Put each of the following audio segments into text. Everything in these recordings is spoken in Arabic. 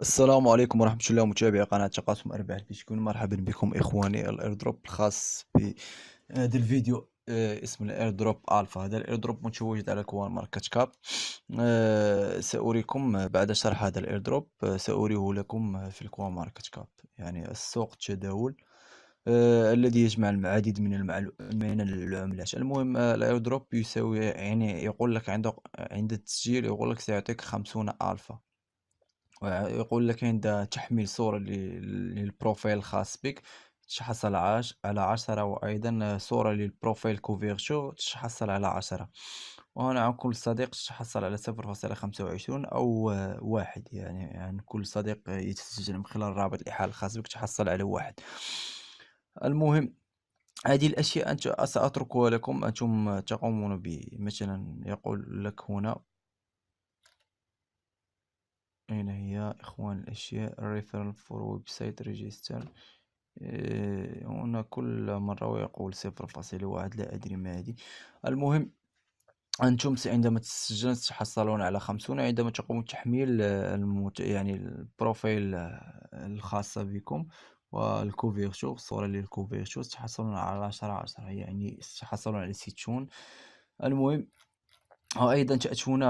السلام عليكم ورحمة الله متابعي قناة تقاسم أربعة البيتكوين مرحبا بكم إخواني الايردروب الخاص بهذا الفيديو آه، اسم الايردروب الفا هذا الايردروب متواجد على كوان ماركت كاب آه، سأريكم بعد شرح هذا الايردروب آه، سأريه لكم في الكوان ماركت كاب يعني السوق التداول الذي يجمع العديد من المعلو... من العملات المهم الإير الايردروب يساوي يعني يقول لك عند عند التسجيل يقول لك سيعطيك خمسون الفا ويقول لك عند تحميل صورة للبروفايل الخاص بك تحصل على عشرة وأيضا صورة للبروفايل كوفيرشو تحصل على عشرة وهنا عن كل صديق تحصل على صفر فاصلة خمسة وعشرون أو واحد يعني عن يعني كل صديق يتسجل من خلال رابط الإحالة الخاص بك تحصل على واحد المهم هذه الأشياء أنت سأتركها لكم أنتم تقومون بمثلا يقول لك هنا أين هي إخوان الأشياء الريفرال فور ويب سايت ريجستر آه، هنا كل مرة ويقول صفر فاصلة واحد لا أدري ما هذه المهم أنتم عندما تسجلون تحصلون على خمسون عندما تقومون تحميل آه، المت... يعني البروفايل آه، الخاصة بكم والكوفيرتور الصورة للكوفيرتور تحصلون على عشرة عشرة يعني تحصلون على ستون المهم ايضا تأتون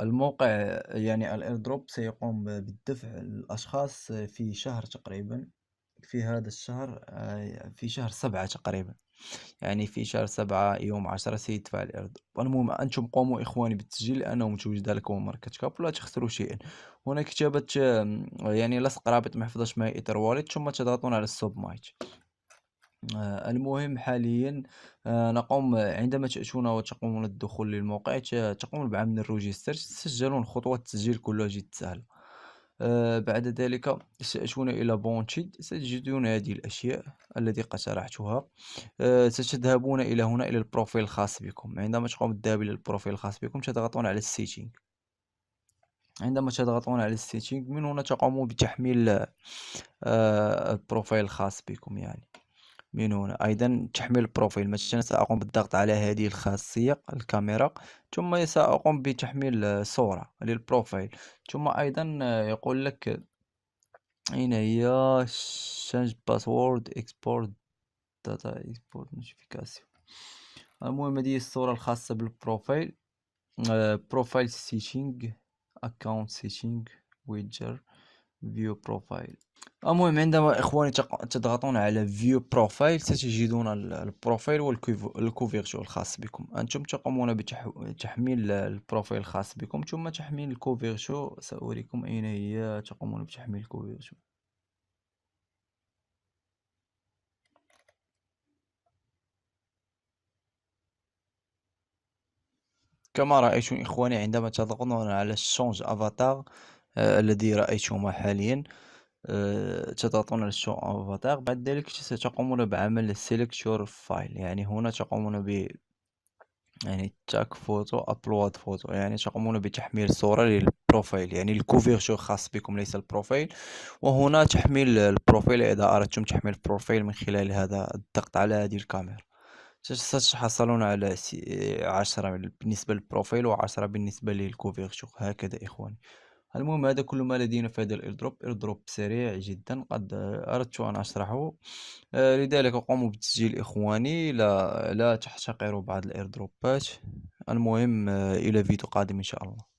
الموقع يعني الإيردروب سيقوم بالدفع للأشخاص في شهر تقريبا في هذا الشهر آه، في شهر سبعة تقريبا يعني في شهر سبعة يوم عشرة سيدفع الإيردروب المهم أنتم قوموا إخواني بالتسجيل لأنه متوجد لكم ماركت كاب ولا تخسروا شيئا هنا كتابة يعني لصق رابط محفظة ماي إيثر واليت ثم تضغطون على السوب مايت آه، المهم حاليا آه، نقوم عندما تأتون وتقومون الدخول للموقع تقومون بعمل الروجيستر تسجلون خطوات التسجيل كلها جد سهلة آه، بعد ذلك ستأتون إلى بونتشيد ستجدون هذه الأشياء التي قترحتها ستذهبون إلى هنا إلى البروفيل الخاص بكم عندما تقوم الذهاب إلى البروفيل الخاص بكم تضغطون على السيتينغ عندما تضغطون على السيتينغ من هنا تقومون بتحميل البروفيل الخاص بكم يعني من هنا أيضا تحميل البروفيل مثلا سأقوم بالضغط على هذه الخاصية الكاميرا ثم سأقوم بتحميل آه، صورة للبروفيل ثم أيضا آه، يقول لك اين هي شانج باسورد اكسبورت داتا اكسبورت نوتيفيكاسيون المهم هذه الصورة الخاصة بالبروفيل بروفايل سيتينغ اكونت سيتينغ ويدجر فيو بروفايل المهم عندما اخواني تضغطون على فيو بروفايل ستجدون البروفايل والكوفيرتور الخاص بكم انتم تقومون بتحميل البروفايل الخاص بكم ثم تحميل الكوفيرتور ساريكم اين هي تقومون بتحميل الكوفيرتور كما رايتم اخواني عندما تضغطون على شونج افاتار آه، الذي رايتهما حاليا آه، تضغطون على شو افاتار بعد ذلك ستقومون بعمل سيلكت يور فايل يعني هنا تقومون ب يعني تاك فوتو ابلود فوتو يعني تقومون بتحميل صورة للبروفايل يعني الكوفيرشور خاص بكم ليس البروفايل وهنا تحميل البروفايل اذا اردتم تحميل البروفايل من خلال هذا الضغط على هذه الكاميرا ستحصلون على عشرة بالنسبة للبروفايل وعشرة بالنسبة للكوفيرشور هكذا اخواني المهم هذا كل ما لدينا في هذا الايردروب ايردروب سريع جدا قد اردت ان اشرحه آه لذلك قوموا بالتسجيل اخواني لا لا تحتقروا بعض الايردروبات المهم آه الى فيديو قادم ان شاء الله